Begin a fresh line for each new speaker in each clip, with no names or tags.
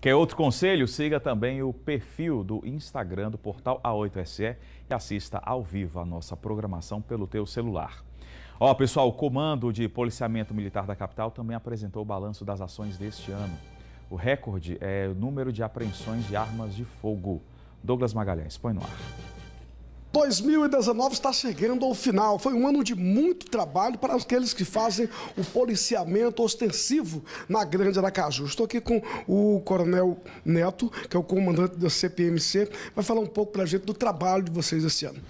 Quer outro conselho? Siga também o perfil do Instagram do portal A8SE e assista ao vivo a nossa programação pelo teu celular. Ó, pessoal, o Comando de Policiamento Militar da Capital também apresentou o balanço das ações deste ano. O recorde é o número de apreensões de armas de fogo. Douglas Magalhães, põe no ar. 2019 está chegando ao final. Foi um ano de muito trabalho para aqueles que fazem o policiamento ostensivo na Grande Aracaju. Estou aqui com o Coronel Neto, que é o comandante da CPMC, vai falar um pouco para a gente do trabalho de
vocês esse ano.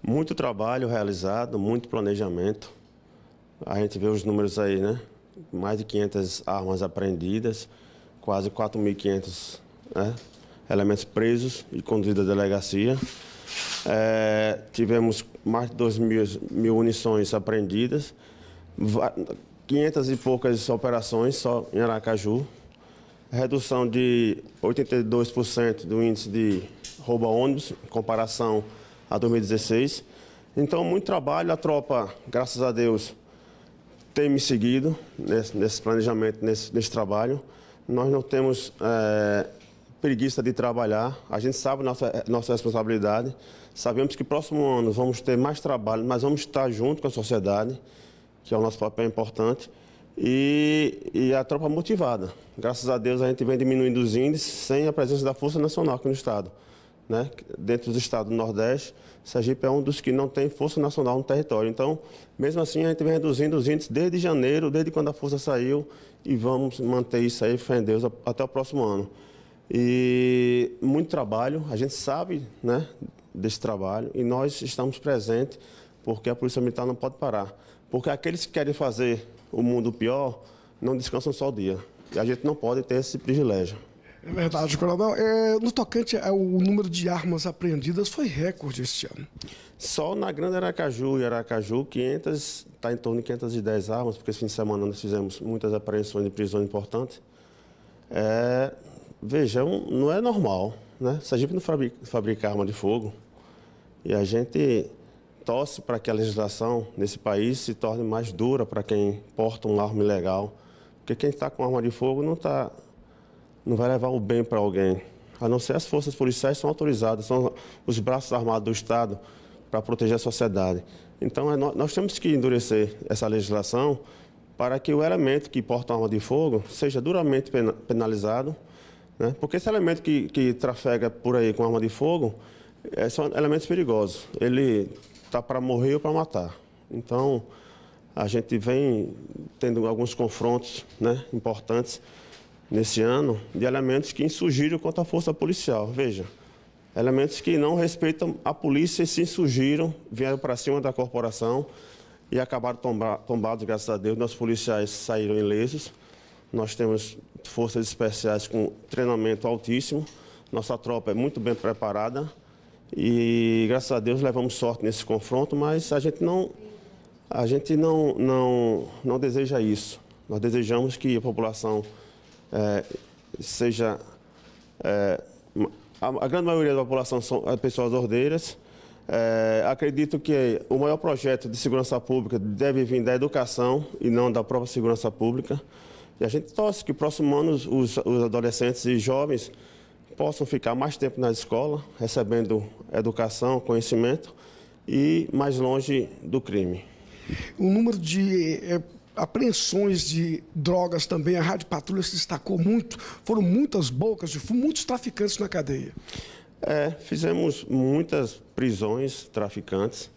Muito trabalho realizado, muito planejamento. A gente vê os números aí, né? Mais de 500 armas apreendidas, quase 4.500 né? elementos presos e conduzidos à delegacia. É, tivemos mais de 2 mil, mil munições apreendidas, 500 e poucas operações só em Aracaju, redução de 82% do índice de roubo a ônibus em comparação a 2016. Então, muito trabalho, a tropa, graças a Deus, tem me seguido nesse, nesse planejamento, nesse, nesse, trabalho. Nós não temos é, preguiça de trabalhar, a gente sabe nossa, nossa responsabilidade, sabemos que próximo ano vamos ter mais trabalho, mas vamos estar junto com a sociedade, que é o nosso papel importante, e, e a tropa motivada. Graças a Deus a gente vem diminuindo os índices sem a presença da Força Nacional aqui no Estado. Né? Dentro dos estados do Nordeste, Sergipe é um dos que não tem Força Nacional no território. Então, mesmo assim, a gente vem reduzindo os índices desde janeiro, desde quando a Força saiu, e vamos manter isso aí, fé em Deus, até o próximo ano. E muito trabalho, a gente sabe né, desse trabalho e nós estamos presentes porque a Polícia Militar não pode parar. Porque aqueles que querem fazer o mundo pior não descansam só o dia. E a gente não pode ter esse privilégio.
É verdade, Coronel. É, no tocante ao número de armas apreendidas, foi recorde
este ano. Só na Grande Aracaju e Aracaju, 500, está em torno de 510 armas, porque esse fim de semana nós fizemos muitas apreensões de prisão importantes. É, Vejam, é não é normal, né? Se a gente não fabrica arma de fogo e a gente torce para que a legislação nesse país se torne mais dura para quem porta uma arma ilegal, porque quem está com arma de fogo não tá, não vai levar o bem para alguém. A não ser as forças policiais são autorizadas, são os braços armados do Estado para proteger a sociedade. Então, é, nós temos que endurecer essa legislação para que o elemento que porta arma de fogo seja duramente penalizado né? Porque esse elemento que, que trafega por aí com arma de fogo é, são elementos perigosos. Ele está para morrer ou para matar. Então, a gente vem tendo alguns confrontos né, importantes nesse ano de elementos que insurgiram contra a força policial. Veja, elementos que não respeitam a polícia e se insurgiram, vieram para cima da corporação e acabaram tomba, tombados, graças a Deus. Nossos policiais saíram ilesos. Nós temos forças especiais com treinamento altíssimo, nossa tropa é muito bem preparada e graças a Deus levamos sorte nesse confronto, mas a gente não a gente não não não deseja isso. Nós desejamos que a população é, seja é, a, a, grande maioria da população são eh, pessoas ordeiras. É, acredito que o maior projeto de segurança pública deve vir da educação e não da própria segurança pública. E a gente torce que o próximo ano os, os, adolescentes e jovens possam ficar mais tempo na escola, recebendo educação, conhecimento e mais longe do crime.
O número de é, apreensões de drogas também, a Rádio Patrulha se destacou muito, foram muitas bocas de fumo, muitos traficantes na cadeia.
É, fizemos muitas prisões traficantes,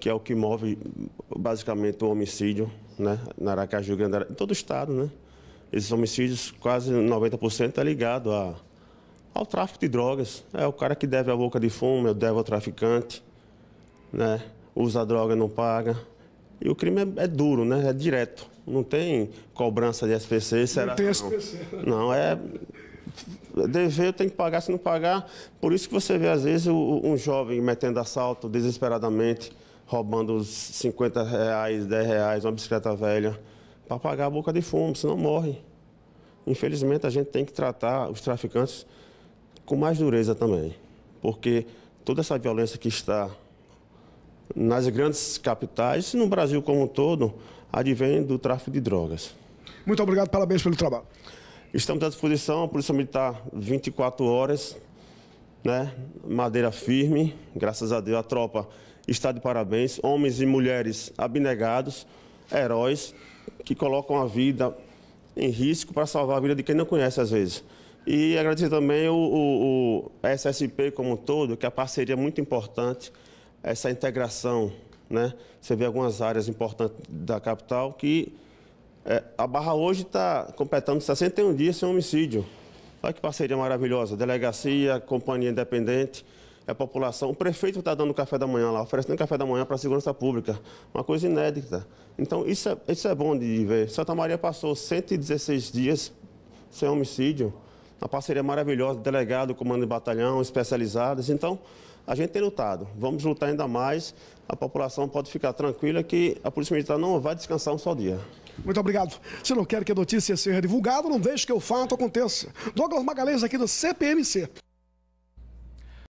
que é o que move basicamente o homicídio, né, na Aracaju, Grande Aracaju, em todo o estado, né? esses homicídios, quase 90% está é ligado a, ao tráfico de drogas. É o cara que deve a boca de fumo, é devo ao traficante, né? usa droga e não paga. E o crime é, é duro, né? é direto. Não tem cobrança de SPC, será? Não tem SPC. Não, né? não é, é dever tem que pagar, se não pagar. Por isso que você vê, às vezes, um jovem metendo assalto desesperadamente, roubando os 50 reais, 10 reais, uma bicicleta velha, para pagar a boca de fumo, senão morre. Infelizmente, a gente tem que tratar os traficantes com mais dureza também, porque toda essa violência que está nas grandes capitais e no Brasil como um todo advém do tráfico de drogas. Muito obrigado, parabéns pelo trabalho. Estamos à disposição, a Polícia Militar 24 horas, né? madeira firme, graças a Deus a tropa está de parabéns, homens e mulheres abnegados, heróis que colocam a vida em risco para salvar a vida de quem não conhece às vezes. E agradecer também o, o, o SSP como um todo, que é a parceria é muito importante, essa integração. Né? Você vê algumas áreas importantes da capital que é, a Barra hoje está completando 61 dias sem homicídio. Olha que parceria maravilhosa. Delegacia, companhia independente é a população. O prefeito está dando café da manhã lá, oferecendo café da manhã para a segurança pública. Uma coisa inédita. Então, isso é, isso é bom de ver. Santa Maria passou 116 dias sem homicídio. Uma parceria maravilhosa, delegado, comando de batalhão, especializadas. Então, a gente tem lutado. Vamos lutar ainda mais. A população pode ficar tranquila que a Polícia Militar não vai descansar um só dia.
Muito obrigado. Se não quer que a notícia seja divulgada, não deixe que o fato aconteça. Douglas Magalhães, aqui do CPMC.